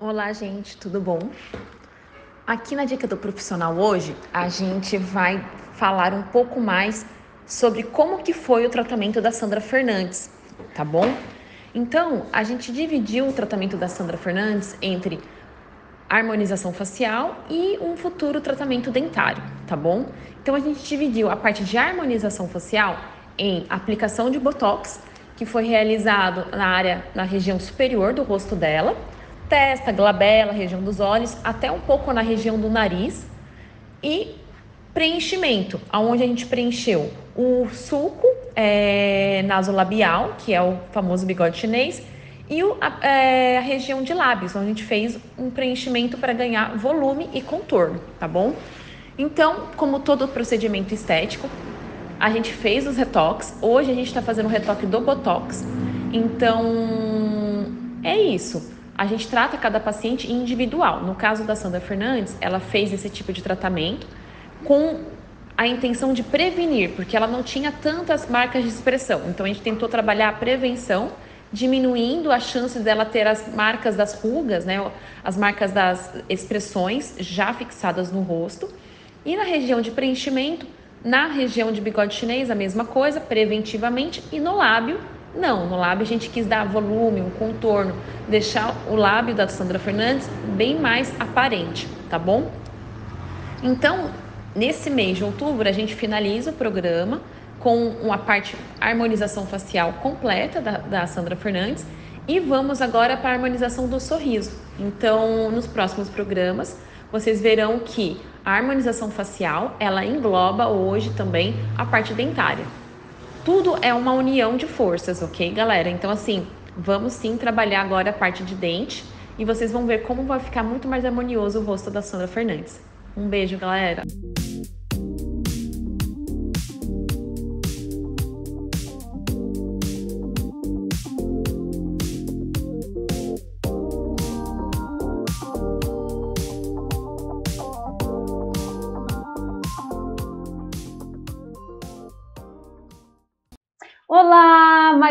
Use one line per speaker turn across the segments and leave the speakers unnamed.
Olá, gente, tudo bom? Aqui na Dica do Profissional hoje, a gente vai falar um pouco mais sobre como que foi o tratamento da Sandra Fernandes, tá bom? Então, a gente dividiu o tratamento da Sandra Fernandes entre harmonização facial e um futuro tratamento dentário, tá bom? Então, a gente dividiu a parte de harmonização facial em aplicação de botox, que foi realizado na área, na região superior do rosto dela, testa, glabela, região dos olhos, até um pouco na região do nariz e preenchimento, aonde a gente preencheu o sulco é, nasolabial, que é o famoso bigode chinês, e o, a, é, a, região de lábios, onde a gente fez um preenchimento para ganhar volume e contorno, tá bom? Então, como todo procedimento estético, a gente fez os retoques. Hoje a gente está fazendo o retoque do Botox. Então, é isso. A gente trata cada paciente individual. No caso da Sandra Fernandes, ela fez esse tipo de tratamento com a intenção de prevenir, porque ela não tinha tantas marcas de expressão. Então a gente tentou trabalhar a prevenção, diminuindo a chance dela ter as marcas das rugas, né, as marcas das expressões já fixadas no rosto. E na região de preenchimento, na região de bigode chinês, a mesma coisa, preventivamente, e no lábio, não, no lábio a gente quis dar volume, um contorno, deixar o lábio da Sandra Fernandes bem mais aparente, tá bom? Então, nesse mês de outubro, a gente finaliza o programa com uma parte harmonização facial completa da, da Sandra Fernandes e vamos agora para a harmonização do sorriso. Então, nos próximos programas, vocês verão que a harmonização facial, ela engloba hoje também a parte dentária tudo é uma união de forças, ok, galera? Então, assim, vamos sim trabalhar agora a parte de dente e vocês vão ver como vai ficar muito mais harmonioso o rosto da Sandra Fernandes. Um beijo, galera!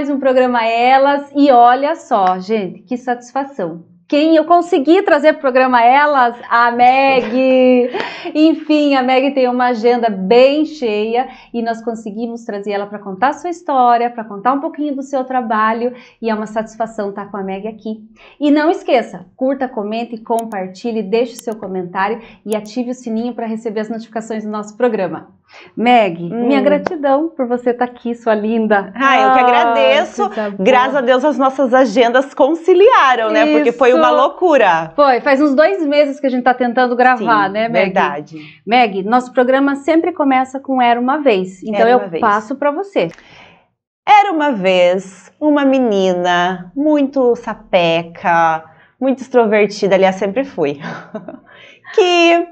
mais um programa Elas e olha só, gente, que satisfação. Quem eu consegui trazer para o programa Elas, a Meg. Enfim, a Meg tem uma agenda bem cheia e nós conseguimos trazer ela para contar a sua história, para contar um pouquinho do seu trabalho e é uma satisfação estar tá com a Meg aqui. E não esqueça, curta, comente, compartilhe, deixe o seu comentário e ative o sininho para receber as notificações do nosso programa. Meg, hum. minha gratidão por você estar tá aqui, sua linda. Ah, eu que agradeço. Que Graças a Deus as nossas agendas conciliaram, Isso. né? Porque foi uma loucura. Foi, faz uns dois meses que a gente está tentando gravar, Sim, né, Meg? Verdade. Meg, nosso programa sempre começa com Era uma vez. Então eu vez. passo para você. Era uma vez uma menina
muito sapeca, muito extrovertida, aliás, sempre fui, que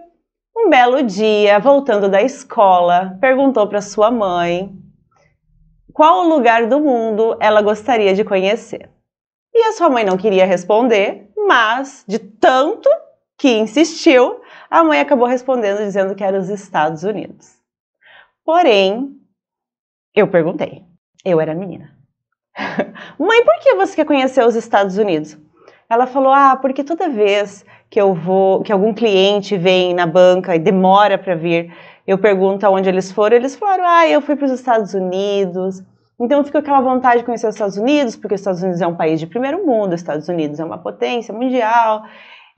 um belo dia, voltando da escola, perguntou para sua mãe qual lugar do mundo ela gostaria de conhecer. E a sua mãe não queria responder, mas de tanto que insistiu, a mãe acabou respondendo dizendo que era os Estados Unidos. Porém, eu perguntei. Eu era menina. mãe, por que você quer conhecer os Estados Unidos? Ela falou: Ah, porque toda vez que eu vou, que algum cliente vem na banca e demora para vir, eu pergunto aonde eles foram, eles falaram: "Ah, eu fui para os Estados Unidos". Então fica aquela vontade de conhecer os Estados Unidos, porque os Estados Unidos é um país de primeiro mundo, os Estados Unidos é uma potência mundial.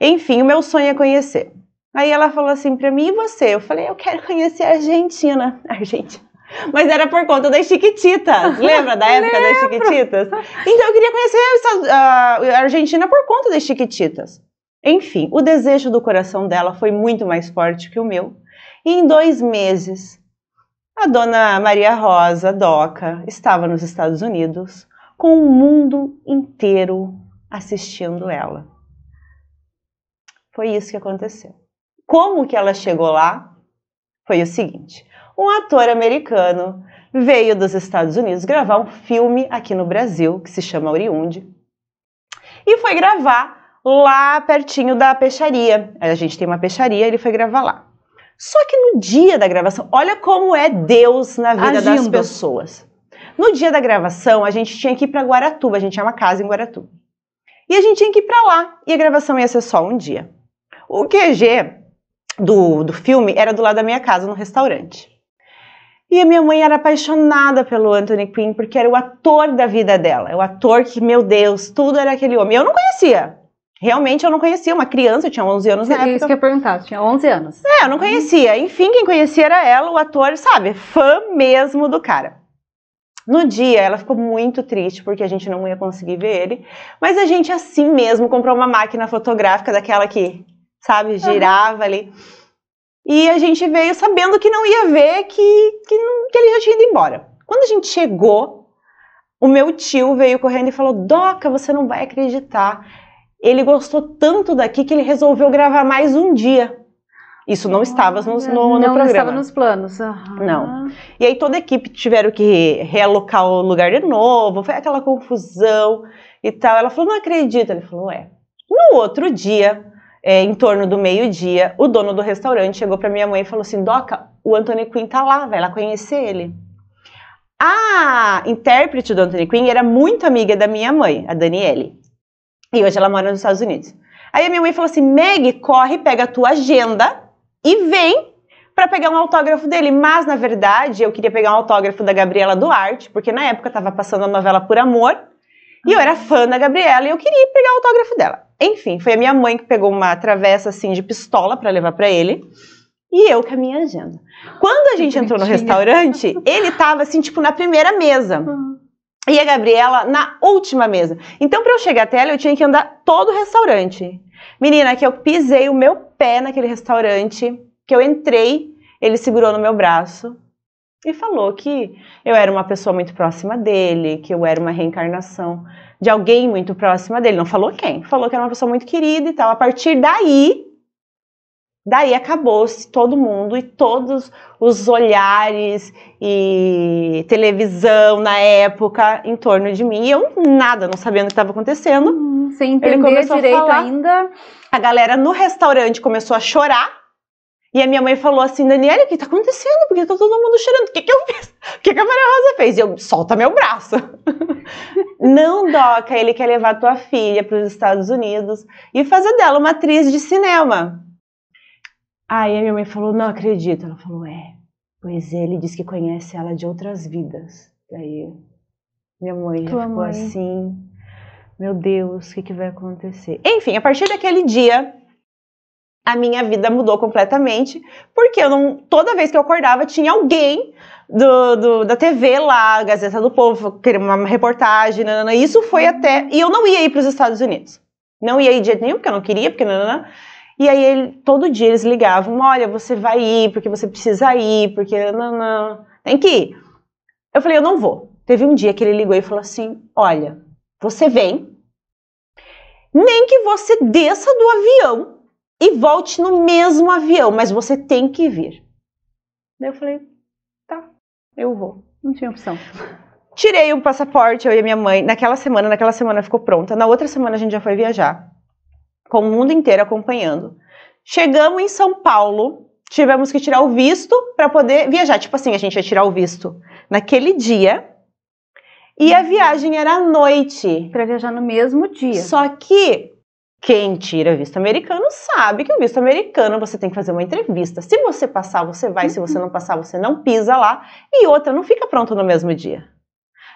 Enfim, o meu sonho é conhecer. Aí ela falou assim para mim: "E você?". Eu falei: "Eu quero conhecer a Argentina". Argentina. Mas era por conta das Chiquititas. Lembra da época das Chiquititas? Então eu queria conhecer a Argentina por conta das Chiquititas. Enfim, o desejo do coração dela foi muito mais forte que o meu. E em dois meses, a dona Maria Rosa Doca estava nos Estados Unidos
com o mundo
inteiro assistindo ela. Foi isso que aconteceu. Como que ela chegou lá? Foi o seguinte: um ator americano veio dos Estados Unidos gravar um filme aqui no Brasil que se chama Oriunde e foi gravar lá pertinho da peixaria. A gente tem uma peixaria, ele foi gravar lá. Só que no dia da gravação, olha como é Deus na vida Agindo. das pessoas. No dia da gravação, a gente tinha que ir para Guaratuba, a gente tinha uma casa em Guaratuba. E a gente tinha que ir para lá, e a gravação ia ser só um dia. O QG do, do filme era do lado da minha casa, no restaurante. E a minha mãe era apaixonada pelo Anthony Quinn, porque era o ator da vida dela. É o ator que, meu Deus, tudo era aquele homem. Eu não conhecia, Realmente eu não conhecia uma criança, eu tinha 11 anos na é época. Isso que eu perguntava, tinha 11 anos. É, eu não conhecia. Uhum. Enfim, quem conhecia era ela, o ator, sabe, fã mesmo do cara. No dia, ela ficou muito triste porque a gente não ia conseguir ver ele, mas a gente assim mesmo comprou uma máquina fotográfica daquela que, sabe, girava ali. E a gente veio sabendo que não ia ver, que, que, que ele já tinha ido embora. Quando a gente chegou, o meu tio veio correndo e falou: Doca, você não vai acreditar ele gostou tanto daqui que ele resolveu gravar mais um dia. Isso não estava nos, no, não, no programa. Não estava nos
planos. Uhum. Não. E aí toda a
equipe tiveram que realocar o lugar de novo, foi aquela confusão e tal. Ela falou, não acredito. Ele falou, é. No outro dia, é, em torno do meio-dia, o dono do restaurante chegou para minha mãe e falou assim, Doca, o Anthony Quinn tá lá, vai lá conhecer ele. A intérprete do Anthony Quinn era muito amiga da minha mãe, a Daniele. E hoje ela mora nos Estados Unidos. Aí a minha mãe falou assim: Meg, corre, pega a tua agenda e vem para pegar um autógrafo dele. Mas, na verdade, eu queria pegar um autógrafo da Gabriela Duarte, porque na época estava passando a novela Por Amor. E eu era fã da Gabriela e eu queria pegar o autógrafo dela. Enfim, foi a minha mãe que pegou uma travessa assim de pistola para levar para ele. E eu com a minha agenda. Quando a gente entrou no restaurante, ele tava assim, tipo, na primeira mesa. Uhum e a Gabriela na última mesa. Então, para eu chegar até ela, eu tinha que andar todo o restaurante. Menina, que eu pisei o meu pé naquele restaurante, que eu entrei, ele segurou no meu braço e falou que eu era uma pessoa muito próxima dele, que eu era uma reencarnação de alguém muito próxima dele. Não falou quem, falou que era uma pessoa muito querida e tal. A partir daí, Daí acabou-se todo mundo e todos os olhares e televisão na época em torno de mim. E eu nada, não sabendo o que estava acontecendo. Hum, sem entender Ele começou direito a falar. ainda. A galera no restaurante começou a chorar. E a minha mãe falou assim, Daniela, o que está acontecendo? Porque tá todo mundo chorando. O que, que eu fiz? O que, que a Maria Rosa fez? E eu, solta meu braço. não, Doca, ele quer levar tua filha para os Estados Unidos e fazer dela uma atriz de cinema. Aí a minha mãe falou: Não acredito. Ela falou: É, pois é, ele diz que conhece ela de outras vidas. Daí minha mãe Tua já ficou mãe. assim: Meu Deus, o que, que vai acontecer? Enfim, a partir daquele dia, a minha vida mudou completamente, porque eu não, toda vez que eu acordava tinha alguém do, do, da TV lá, Gazeta do Povo, querendo uma reportagem, nanana, isso foi uhum. até. E eu não ia ir para os Estados Unidos. Não ia ir de jeito nenhum, porque eu não queria, porque nanana. E aí ele, todo dia eles ligavam, olha, você vai ir, porque você precisa ir, porque não, não, tem que ir. Eu falei, eu não vou. Teve um dia que ele ligou e falou assim, olha, você vem, nem que você desça do avião e volte no mesmo avião, mas você tem que vir.
Daí eu falei, tá, eu vou. Não tinha opção.
Tirei o passaporte, eu e minha mãe. Naquela semana, naquela semana ficou pronta. Na outra semana a gente já foi viajar com o mundo inteiro acompanhando. Chegamos em São Paulo, tivemos que tirar o visto para poder viajar. Tipo assim, a gente ia tirar o visto naquele dia e a viagem era à noite. Para viajar no mesmo dia. Só que quem tira visto americano sabe que o visto americano você tem que fazer uma entrevista. Se você passar, você vai. Se você não passar, você não pisa lá. E outra, não fica pronto no mesmo dia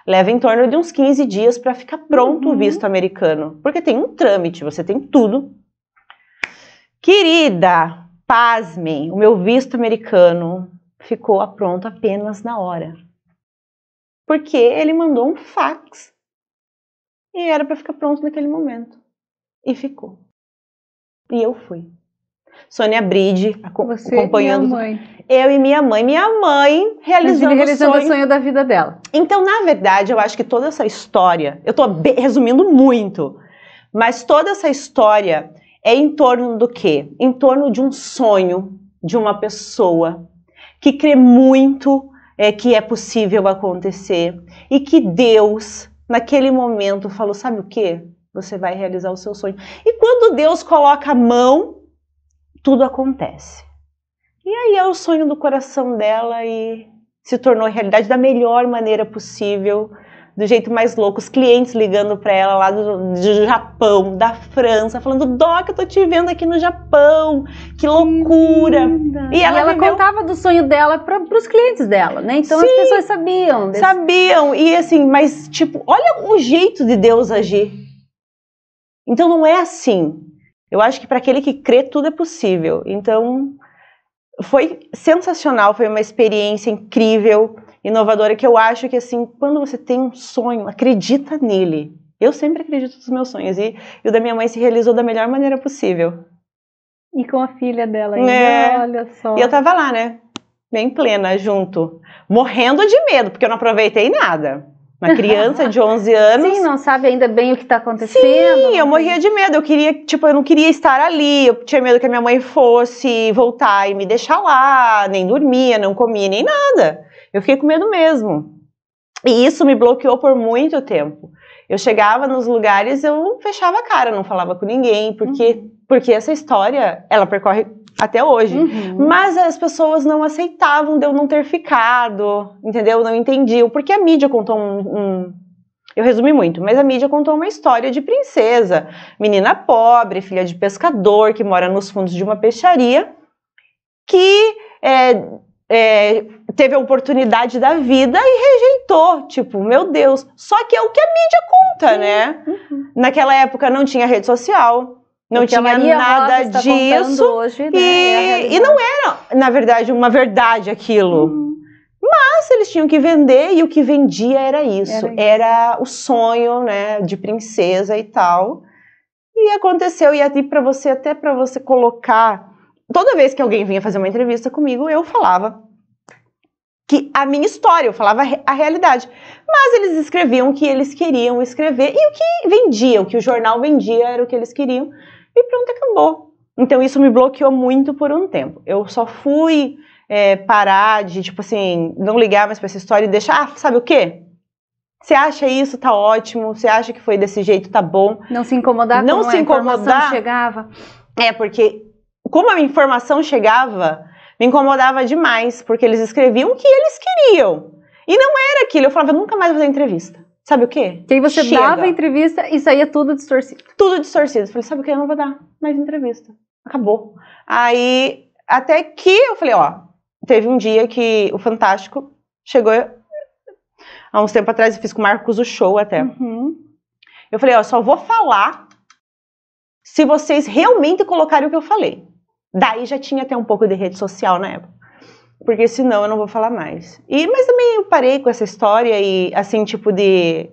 leva em torno de uns 15 dias para ficar pronto uhum. o visto americano, porque tem um trâmite, você tem tudo. Querida, pasmem, o meu visto americano ficou a pronto apenas na hora. Porque ele mandou um fax e era para ficar pronto naquele momento. E ficou. E eu fui. Sônia Bride, acompanhando. Você é minha mãe eu e minha mãe. Minha mãe realizando, realizando o, sonho. o sonho da vida dela. Então, na verdade, eu acho que toda essa história, eu estou resumindo muito, mas toda essa história é em torno do quê? Em torno de um sonho de uma pessoa que crê muito é, que é possível acontecer e que Deus, naquele momento, falou: sabe o que? Você vai realizar o seu sonho. E quando Deus coloca a mão, tudo acontece. E aí é o sonho do coração dela e se tornou realidade da melhor maneira possível, do jeito mais louco. Os clientes ligando para ela lá do, do, Japão, da França, falando: Doc, eu tô te vendo aqui no Japão, que loucura! E ela, e ela viveu... contava do sonho dela para os clientes dela, né? Então Sim, as pessoas sabiam. Desse... Sabiam, e assim, mas tipo, olha o jeito de Deus agir. Então não é assim. Eu acho que para aquele que crê, tudo é possível. Então foi sensacional, foi uma experiência incrível, inovadora, que eu acho que assim, quando você tem um sonho, acredita nele. Eu sempre acredito nos meus sonhos e, e o da minha mãe se realizou da melhor maneira possível.
E com a filha dela ainda, é. olha só. E eu tava lá,
né? Bem plena, junto. Morrendo de medo, porque eu não aproveitei nada. Uma criança de 11 anos. Sim, não sabe ainda bem o que está acontecendo. Sim, eu né? morria de medo. Eu queria, tipo, eu não queria estar ali. Eu tinha medo que a minha mãe fosse voltar e me deixar lá. Nem dormia, não comia, nem nada. Eu fiquei com medo mesmo. E isso me bloqueou por muito tempo. Eu chegava nos lugares, eu fechava a cara, não falava com ninguém, porque, uhum. porque essa história, ela percorre até hoje. Uhum. Mas as pessoas não aceitavam de eu não ter ficado, entendeu? Não entendiam. Porque a mídia contou um, um. eu resumi muito, mas a mídia contou uma história de princesa, menina pobre, filha de pescador, que mora nos fundos de uma peixaria, que é, é, teve a oportunidade da vida e rejeitou. Tipo, meu Deus. Só que é o que a mídia conta, né? Uhum. Naquela época não tinha rede social, não tinha nada Rosa disso. Hoje, né? É e, e, não era, na verdade, uma verdade aquilo. Hum. Mas eles tinham que vender e o que vendia era isso. Era, isso. era o sonho, né, de princesa e tal. E aconteceu e até para você até para você colocar, toda vez que alguém vinha fazer uma entrevista comigo, eu falava que a minha história, eu falava a realidade. Mas eles escreviam o que eles queriam escrever e o que vendia, o que o jornal vendia era o que eles queriam e pronto, acabou. Então isso me bloqueou muito por um tempo. Eu só fui é, parar de, tipo assim, não ligar mais para essa história e deixar, ah, sabe o quê? Você acha isso, tá ótimo. Você acha que foi desse jeito, tá bom.
Não se incomodar não se incomodar. chegava.
É, porque como a informação chegava, me incomodava demais, porque eles escreviam o que eles queriam. E não era aquilo. Eu falava, eu nunca mais vou fazer entrevista sabe o quê? Que aí você Chega. dava
entrevista e saía tudo
distorcido. Tudo distorcido. Eu falei, sabe o quê? Eu não vou dar mais entrevista. Acabou. Aí, até que eu falei, ó, teve um dia que o Fantástico chegou. Há uns tempo atrás eu fiz com o Marcos o show até. Uhum. Eu falei, ó, só vou falar se vocês realmente colocarem o que eu falei. Daí já tinha até um pouco de rede social na época porque senão eu não vou falar mais. E mas também eu parei com essa história e assim tipo de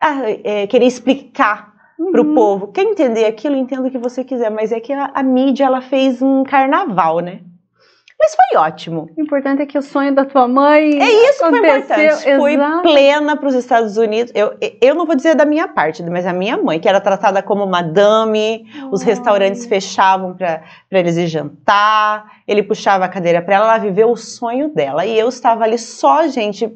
ah, é, querer explicar uhum. pro povo. Quer entender aquilo, entenda o que você quiser, mas é que a, a mídia ela fez um carnaval, né? Mas foi ótimo.
O importante é que o sonho da tua mãe. É isso aconteceu. que foi importante. Fui
plena para os Estados Unidos. Eu, eu não vou dizer da minha parte, mas a minha mãe, que era tratada como madame, oh. os restaurantes fechavam para eles ir jantar, ele puxava a cadeira para ela, ela viveu o sonho dela. E eu estava ali só, gente,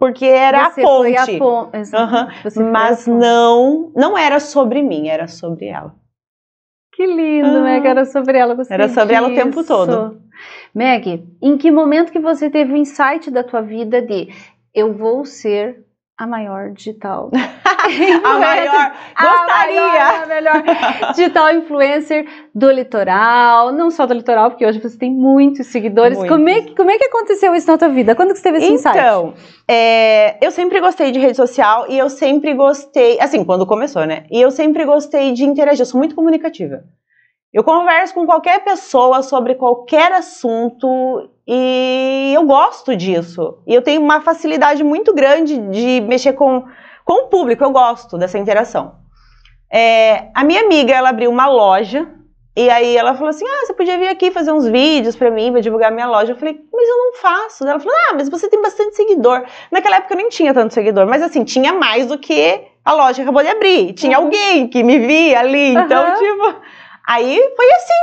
porque era Você a ponte. Foi a pon... Uhum. Mas a ponte. não, não era sobre mim, era sobre ela.
Que lindo, ah, Meg, era sobre ela. Gostei era sobre ela o tempo todo. Meg, em que momento que você teve o insight da tua vida de eu vou ser a maior digital. a maior, gostaria! A, maior, a melhor digital influencer do litoral, não só do litoral, porque hoje você tem muitos seguidores. Como, é que, como é que aconteceu isso na tua vida? Quando que você teve esse então, insight? Então,
é, eu sempre gostei de rede social e eu sempre gostei, assim, quando começou, né? E eu sempre gostei de interagir, eu sou muito comunicativa. Eu converso com qualquer pessoa sobre qualquer assunto e eu gosto disso. E eu tenho uma facilidade muito grande de mexer com, com o público, eu gosto dessa interação. É, a minha amiga, ela abriu uma loja e aí ela falou assim, ah, você podia vir aqui fazer uns vídeos para mim, pra divulgar minha loja. Eu falei, mas eu não faço. Ela falou, ah, mas você tem bastante seguidor. Naquela época eu nem tinha tanto seguidor, mas assim, tinha mais do que a loja acabou de abrir. Tinha uhum. alguém que me via ali, então uhum. tipo... Aí foi assim.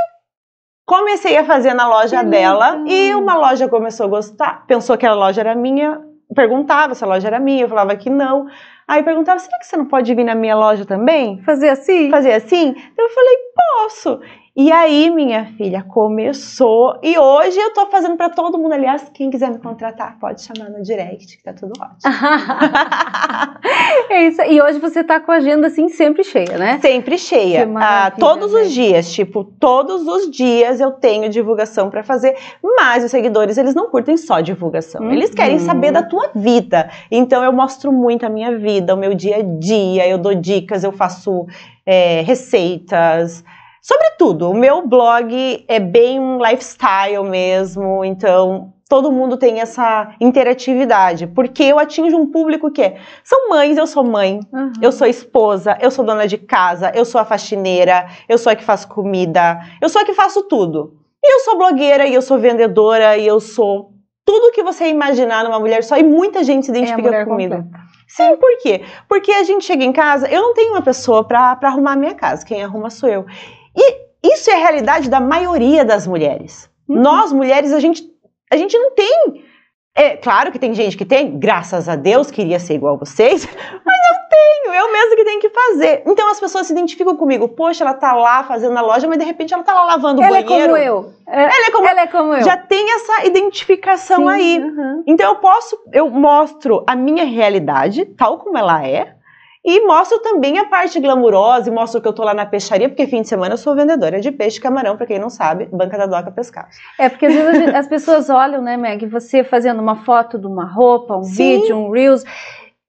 Comecei a fazer na loja que dela lindo. e uma loja começou a gostar, pensou que a loja era minha, perguntava se a loja era minha, eu falava que não. Aí perguntava: será que você não pode vir na minha loja também? Fazer assim? Fazer assim? Eu falei: posso. E aí, minha filha, começou. E hoje eu tô fazendo para todo mundo. Aliás, quem quiser me contratar, pode chamar no direct, que tá tudo ótimo. é isso. E hoje você tá com a agenda assim sempre cheia, né? Sempre cheia. Ah, todos né? os dias, tipo, todos os dias eu tenho divulgação para fazer, mas os seguidores, eles não curtem só divulgação. Uhum. Eles querem saber da tua vida. Então eu mostro muito a minha vida, o meu dia a dia, eu dou dicas, eu faço é, receitas, Sobretudo, o meu blog é bem um lifestyle mesmo, então todo mundo tem essa interatividade, porque eu atingo um público que é, são mães, eu sou mãe, uhum. eu sou esposa, eu sou dona de casa, eu sou a faxineira, eu sou a que faço comida, eu sou a que faço tudo. E eu sou blogueira, e eu sou vendedora, e eu sou tudo que você imaginar numa mulher só, e muita gente se é identifica é comigo. Completa. Sim, por quê? Porque a gente chega em casa, eu não tenho uma pessoa para arrumar a minha casa, quem arruma sou eu. E isso é a realidade da maioria das mulheres. Uhum. Nós, mulheres, a gente, a gente não tem. É claro que tem gente que tem, graças a Deus, queria ser igual a vocês, mas não tenho, eu mesmo que tenho que fazer. Então as pessoas se identificam comigo. Poxa, ela tá lá fazendo a loja, mas de repente ela tá lá lavando o ela é banheiro. É como eu. É, ela é como, ela é como eu. Já tem essa identificação Sim, aí. Então eu posso, eu mostro a minha realidade, tal como ela é, e mostro também a parte glamurosa e mostro que eu tô lá na peixaria, porque fim de semana eu sou vendedora de peixe e camarão, para quem não sabe, Banca da Doca
Pescar. É, porque às vezes as pessoas olham, né, Meg, você fazendo uma foto de uma roupa, um Sim. vídeo, um Reels,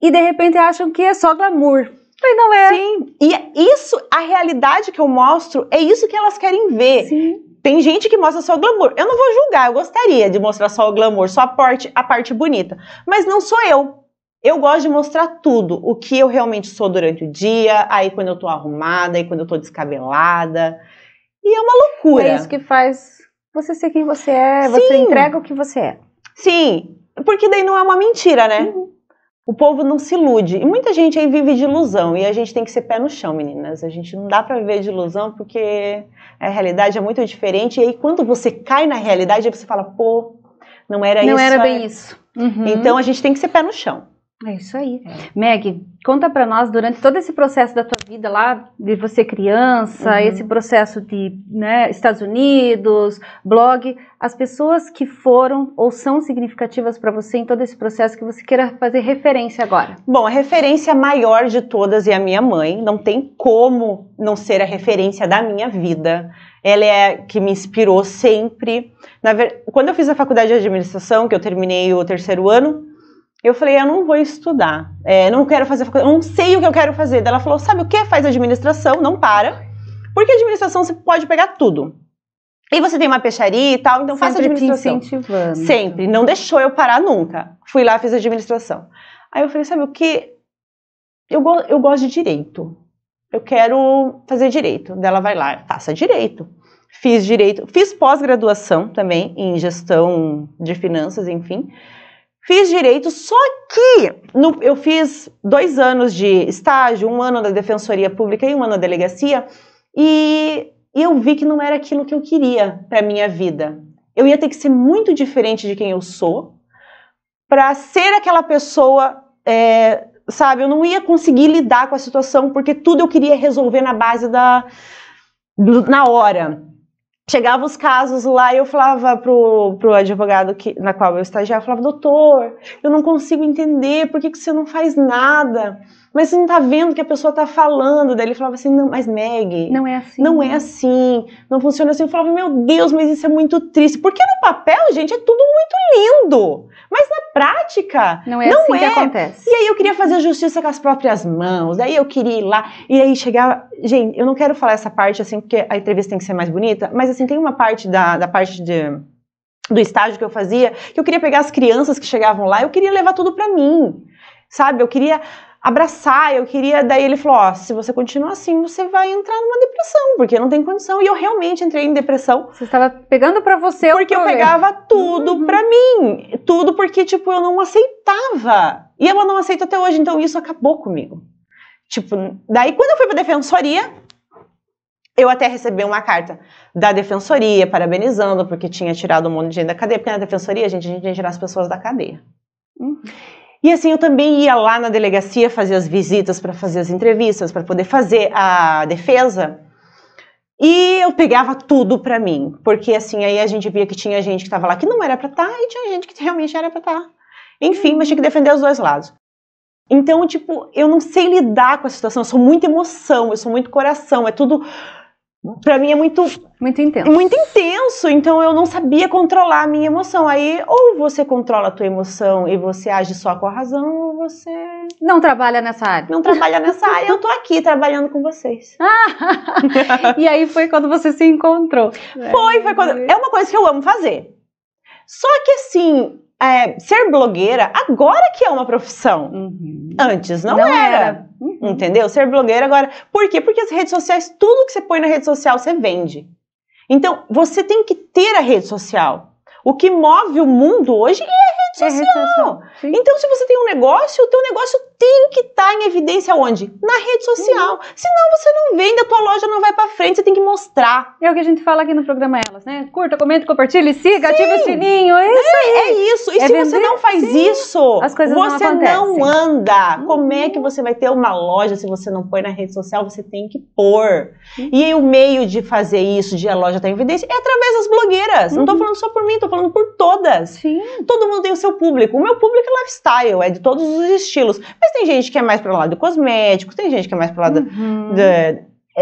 e de repente acham que é só glamour. Mas não é. Sim, e é
isso, a realidade que eu mostro, é isso que elas querem ver. Sim. Tem gente que mostra só o glamour. Eu não vou julgar, eu gostaria de mostrar só o glamour, só a parte, a parte bonita. Mas não sou eu. Eu gosto de mostrar tudo, o que eu realmente sou durante o dia, aí quando eu tô arrumada, aí quando eu tô descabelada.
E é uma loucura. É isso que faz você ser quem você é, Sim. você entrega o
que você é. Sim, porque daí não é uma mentira, né? Uhum. O povo não se ilude. E muita gente aí vive de ilusão. E a gente tem que ser pé no chão, meninas. A gente não dá para viver de ilusão porque a realidade é muito diferente. E aí, quando você cai na realidade, aí você fala, pô, não era não isso. Não era bem é.
isso. Uhum. Então, a
gente tem que ser pé
no chão. É isso aí. É. Meg, conta para nós durante todo esse processo da tua vida lá, de você criança, uhum. esse processo de né, Estados Unidos, blog, as pessoas que foram ou são significativas para você em todo esse processo que você queira fazer referência agora.
Bom, a referência maior de todas é a minha mãe. Não tem como não ser a referência da minha vida. Ela é a que me inspirou sempre. Na ver... Quando eu fiz a faculdade de administração, que eu terminei o terceiro ano, eu falei, eu não vou estudar, é, não quero fazer faculdade, eu não sei o que eu quero fazer. Daí ela falou, sabe o que? Faz administração, não para. Porque administração você pode pegar tudo. E você tem uma peixaria e tal, então faça administração. Te incentivando. Sempre, não deixou eu parar nunca. Fui lá, fiz administração. Aí eu falei, sabe o que? Eu, go eu gosto de direito. Eu quero fazer direito. Daí ela vai lá, faça direito. Fiz direito, fiz pós-graduação também em gestão de finanças, enfim. Fiz direito, só que no, eu fiz dois anos de estágio, um ano na Defensoria Pública e um ano na delegacia, e, e eu vi que não era aquilo que eu queria para minha vida. Eu ia ter que ser muito diferente de quem eu sou para ser aquela pessoa, é, sabe? Eu não ia conseguir lidar com a situação porque tudo eu queria resolver na base da na hora chegava os casos lá e eu falava pro, pro advogado que, na qual eu estagiava, eu falava, doutor, eu não consigo entender, por que, que você não faz nada? Mas você não tá vendo que a pessoa tá falando. Daí ele falava assim, não, mas Meg, não é assim. Não né? é assim, não funciona assim. Eu falava, meu Deus, mas isso é muito triste. Porque no papel, gente, é tudo muito lindo. Mas na prática, não é não assim é. que acontece. E aí eu queria fazer justiça com as próprias mãos. Daí eu queria ir lá. E aí chegava. Gente, eu não quero falar essa parte assim, porque a entrevista tem que ser mais bonita, mas assim, tem uma parte da, da parte de, do estágio que eu fazia, que eu queria pegar as crianças que chegavam lá, eu queria levar tudo para mim, sabe? Eu queria abraçar, eu queria. Daí ele falou: oh, se você continuar assim, você vai entrar numa depressão, porque não tem condição. E eu realmente entrei em depressão. Você estava pegando para você Porque eu pegava tudo uhum. para mim. Tudo porque, tipo, eu não aceitava. E eu não aceito até hoje, então isso acabou comigo. Tipo, daí quando eu fui pra defensoria, eu até recebi uma carta da defensoria parabenizando porque tinha tirado um monte de gente da cadeia, porque na defensoria, gente, a gente tinha tirar as pessoas da cadeia. Uhum. E assim, eu também ia lá na delegacia fazer as visitas para fazer as entrevistas, para poder fazer a defesa. E eu pegava tudo para mim, porque assim, aí a gente via que tinha gente que estava lá que não era para estar tá e tinha gente que realmente era para estar. Tá. Enfim, mas tinha que defender os dois lados. Então, tipo, eu não sei lidar com a situação, eu sou muita emoção, eu sou muito coração, é tudo para mim é muito muito intenso. Muito intenso, então eu não sabia controlar a minha emoção. Aí ou você controla a tua emoção e você age só com a razão, ou você
não trabalha nessa área. Não trabalha nessa área, eu tô aqui trabalhando com vocês. e aí foi quando você se encontrou. Foi, foi quando é uma coisa
que eu amo fazer. Só que assim, é, ser blogueira agora que é uma profissão. Uhum. Antes não, não era. era. Uhum. uhum. Entendeu? Ser blogueira agora. Por quê? Porque as redes sociais, tudo que você põe na rede social, você vende. Então, você tem que ter a rede social. O que move o mundo hoje é a rede social. É a rede social então, se você tem um negócio, o teu negócio tem que estar tá em evidência onde? Na rede social. Uhum. Senão você
não vende, a tua loja não vai para frente, você tem que mostrar. É o que a gente fala aqui no programa Elas, né? Curta, comenta, compartilhe, siga, ativa ative o sininho. É isso é, aí. É isso. E é se vender? você não faz Sim.
isso, As coisas você não, não anda. Uhum. Como é que você vai ter uma loja se você não põe na rede social? Você tem que pôr. Uhum. E aí, o meio de fazer isso, de a loja estar tá em evidência, é através das blogueiras. Não tô uhum. falando só por mim, tô falando por todas. Sim. Todo mundo tem o seu público. O meu público é lifestyle, é de todos os estilos. Mas mas tem gente que é mais pro lado lado cosmético, tem gente que é mais pro lado uhum. da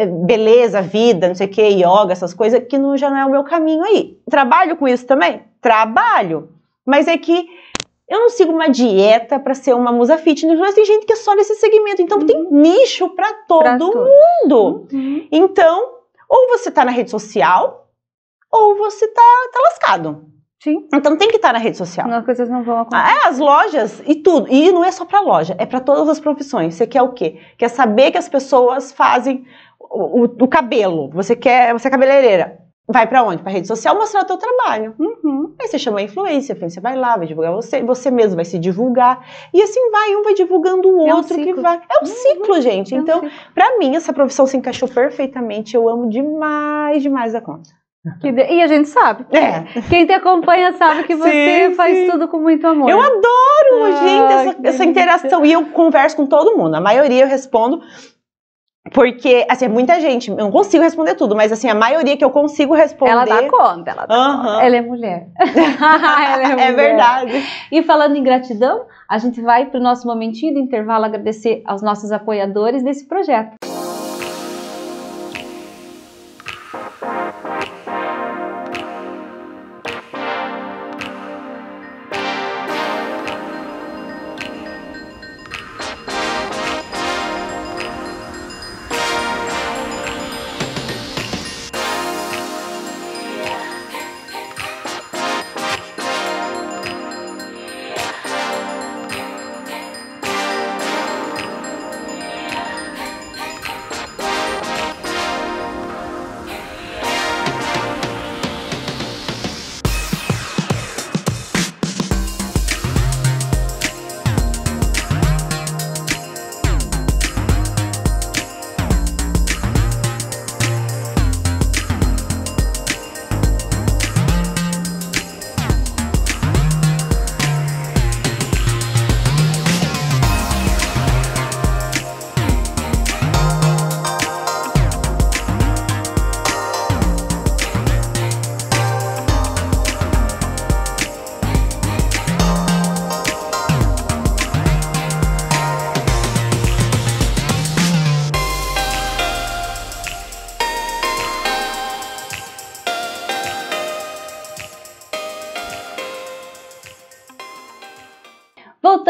é, beleza, vida, não sei o que, yoga, essas coisas, que não, já não é o meu caminho aí. Trabalho com isso também? Trabalho. Mas é que eu não sigo uma dieta para ser uma musa fitness, mas tem gente que é só nesse segmento. Então uhum. tem nicho para todo pra mundo. Uhum. Então, ou você tá na rede social, ou você tá, tá lascado. Sim. Então tem que estar na rede social. As coisas não vão acontecer. É, as lojas e tudo. E não é só para loja, é para todas as profissões. Você quer o quê? Quer saber que as pessoas fazem o, o, o cabelo. Você quer, você é cabeleireira. Vai para onde? Para rede social mostrar o teu trabalho. Uhum. Aí você chama a influência, você vai lá, vai divulgar você, você mesmo vai se divulgar. E assim vai, um vai divulgando o outro é um que vai. É um uhum. ciclo, gente. É um então, para mim, essa profissão se
encaixou perfeitamente. Eu amo demais, demais a conta e a gente sabe. É. Quem te acompanha sabe que você sim, faz tudo com muito amor. Eu adoro, ah, gente, essa, essa interação.
E eu converso com todo mundo. A maioria eu respondo. Porque, assim, é muita gente, eu não consigo responder tudo, mas assim, a maioria que eu consigo responder. Ela dá conta,
ela dá uhum. conta. Ela é mulher. ela é, é mulher. É verdade. E falando em gratidão, a gente vai para o nosso momentinho de intervalo agradecer aos nossos apoiadores desse projeto.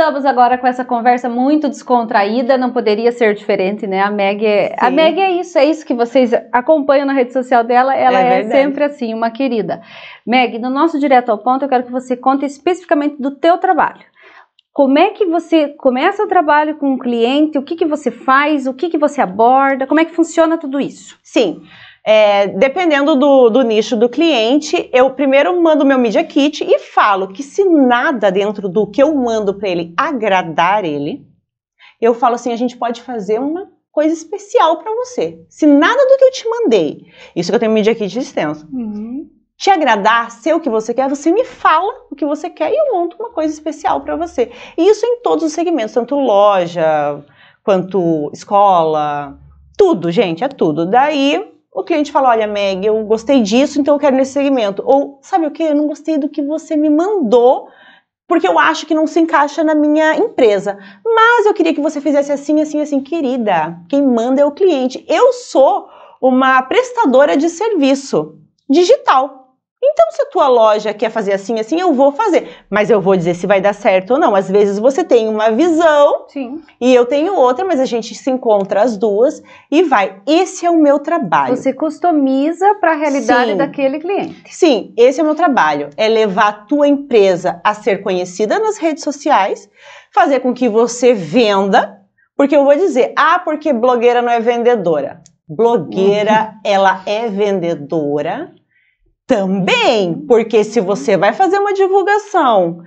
Voltamos agora com essa conversa muito descontraída, não poderia ser diferente, né? A Meg é, a Meg é isso, é isso que vocês acompanham na rede social dela, ela é, é sempre assim, uma querida. Meg, no nosso direto ao ponto, eu quero que você conte especificamente do teu trabalho. Como é que você começa o trabalho com um cliente? O que, que você faz? O que, que você aborda? Como é que funciona tudo isso? Sim. É, dependendo do, do, nicho do cliente, eu primeiro
mando meu Media Kit e falo que se nada dentro do que eu mando para ele agradar ele, eu falo assim, a gente pode fazer uma coisa especial para você. Se nada do que eu te mandei, isso que eu tenho Media Kit extenso, uhum. te agradar, ser o que você quer, você me fala o que você quer e eu monto uma coisa especial para você. E isso em todos os segmentos, tanto loja quanto escola, tudo, gente, é tudo. Daí o cliente fala: Olha, Meg, eu gostei disso, então eu quero nesse segmento. Ou, sabe o que? Eu não gostei do que você me mandou, porque eu acho que não se encaixa na minha empresa. Mas eu queria que você fizesse assim, assim, assim. Querida, quem manda é o cliente. Eu sou uma prestadora de serviço digital. Então, se a tua loja quer fazer assim, assim, eu vou fazer. Mas eu vou dizer se vai dar certo ou não. Às vezes você tem uma visão Sim. e eu tenho outra, mas a gente se encontra as duas e vai. Esse é o meu trabalho. Você customiza para a realidade Sim. daquele cliente. Sim, esse é o meu trabalho. É levar a tua empresa a ser conhecida nas redes sociais, fazer com que você venda. Porque eu vou dizer, ah, porque blogueira não é vendedora. Blogueira, uhum. ela é vendedora também, uhum. porque se você vai fazer uma divulgação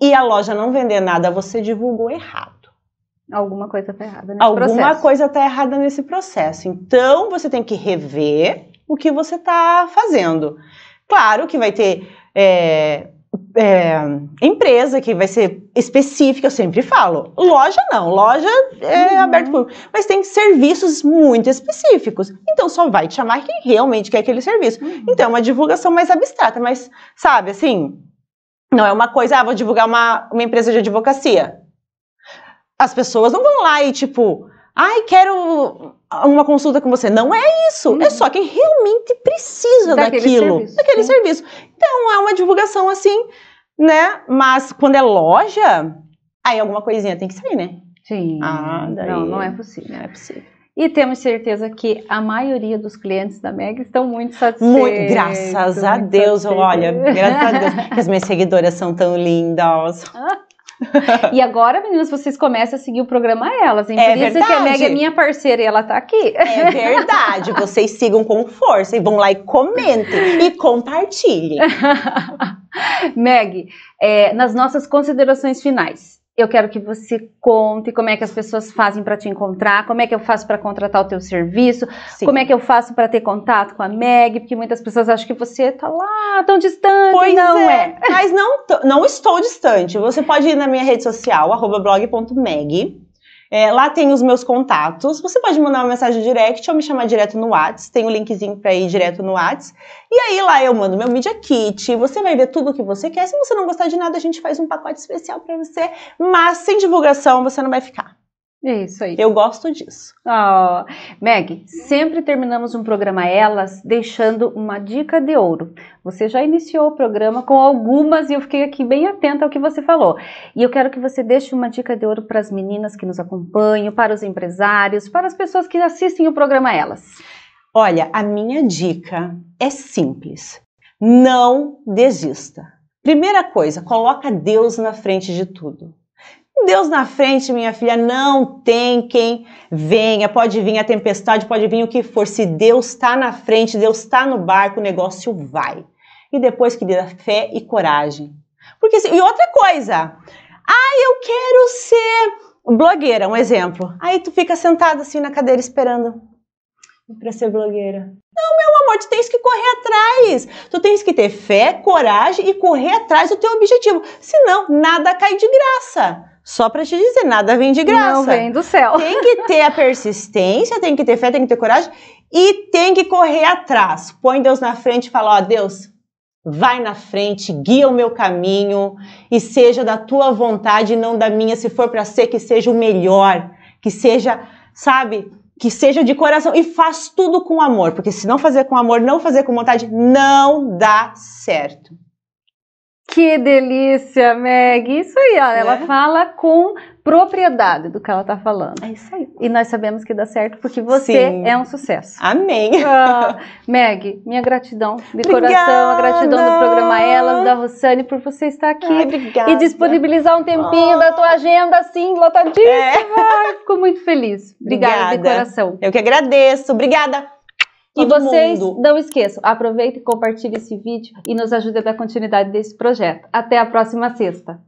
e a loja não vender nada, você divulgou
errado. Alguma coisa está errada nesse Alguma processo.
coisa está errada nesse processo. Então, você tem que rever o que você está fazendo. Claro que vai ter é, é, empresa que vai ser específica, eu sempre falo. Loja não, loja é uhum. aberto público, mas tem serviços muito específicos. Então só vai te chamar quem realmente quer aquele serviço. Uhum. Então é uma divulgação mais abstrata, mas sabe assim, não é uma coisa, ah, vou divulgar uma, uma empresa de advocacia. As pessoas não vão lá e tipo, ai, quero uma consulta com você. Não é isso. É uhum. É só quem realmente precisa daquele daquilo, serviço. daquele serviço. Então é uma divulgação assim, né? Mas quando é loja, aí alguma coisinha tem que sair, né? Sim. Ah, daí... Não, não é possível. Não é possível.
E temos certeza que a maioria dos clientes da Mega estão muito satisfeitos. Muito, graças muito a Deus,
olha, graças a Deus, as minhas seguidoras são tão lindas.
e agora, meninas, vocês começam a seguir o programa Elas, hein? É isso verdade. que a Meg é minha parceira e ela tá aqui. É verdade.
vocês sigam com força e vão lá e comentem e compartilhem.
Meg, é, nas nossas considerações finais, eu quero que você conte como é que as pessoas fazem para te encontrar, como é que eu faço para contratar o teu serviço, Sim. como é que eu faço para ter contato com a Meg, porque muitas pessoas acham que você está lá tão distante, pois não é. é.
Mas não, não estou distante. Você pode ir na minha rede social, blog.meg é, lá tem os meus contatos. Você pode mandar uma mensagem direct ou me chamar direto no Whats. Tem o um linkzinho para ir direto no Whats. E aí lá eu mando meu Media Kit. Você vai ver tudo o que você quer. Se você não gostar de nada, a gente faz um pacote especial para você. Mas sem divulgação
você não vai ficar. É isso aí. Eu gosto disso. Oh. Meg, sempre terminamos um programa Elas deixando uma dica de ouro. Você já iniciou o programa com algumas e eu fiquei aqui bem atenta ao que você falou. E eu quero que você deixe uma dica de ouro para as meninas que nos acompanham, para os empresários, para as pessoas que assistem o programa Elas.
Olha, a minha dica é simples.
Não
desista. Primeira coisa, coloca Deus na frente de tudo. Deus na frente, minha filha, não tem quem venha. Pode vir a tempestade, pode vir o que for. Se Deus está na frente, Deus está no barco, o negócio vai. E depois, que dê fé e coragem. Porque e outra coisa, ah, eu quero ser blogueira, um exemplo. Aí tu fica sentada assim na cadeira esperando para ser blogueira. Não, meu amor, tu tens que correr atrás. Tu tens que ter fé, coragem e correr atrás do teu objetivo. Senão, nada cai de graça. Só para te dizer, nada vem de graça. Não vem do céu. Tem que ter a persistência, tem que ter fé, tem que ter coragem e tem que correr atrás. Põe Deus na frente e fala: Ó, Deus, vai na frente, guia o meu caminho e seja da tua vontade e não da minha. Se for para ser, que seja o melhor, que seja, sabe, que seja de coração e faz tudo com amor, porque se não fazer com amor, não fazer com vontade, não dá certo.
Que delícia, Meg! Isso aí, ó, ela é? fala com propriedade do que ela está falando. É isso aí. E nós sabemos que dá certo porque você Sim. é um sucesso. Amém. Ah, Meg, minha gratidão de obrigada. coração, a gratidão do programa Elas, da Rossane, por você estar aqui Ai, obrigada. e disponibilizar um tempinho oh. da tua oh. agenda, assim, lotadíssima. É. Fico muito feliz. Obrigada, obrigada de coração. Eu que agradeço. Obrigada. Todo e vocês mundo. não esqueçam, aproveitem, compartilhem esse vídeo e nos ajudem a dar continuidade desse projeto. Até a próxima sexta!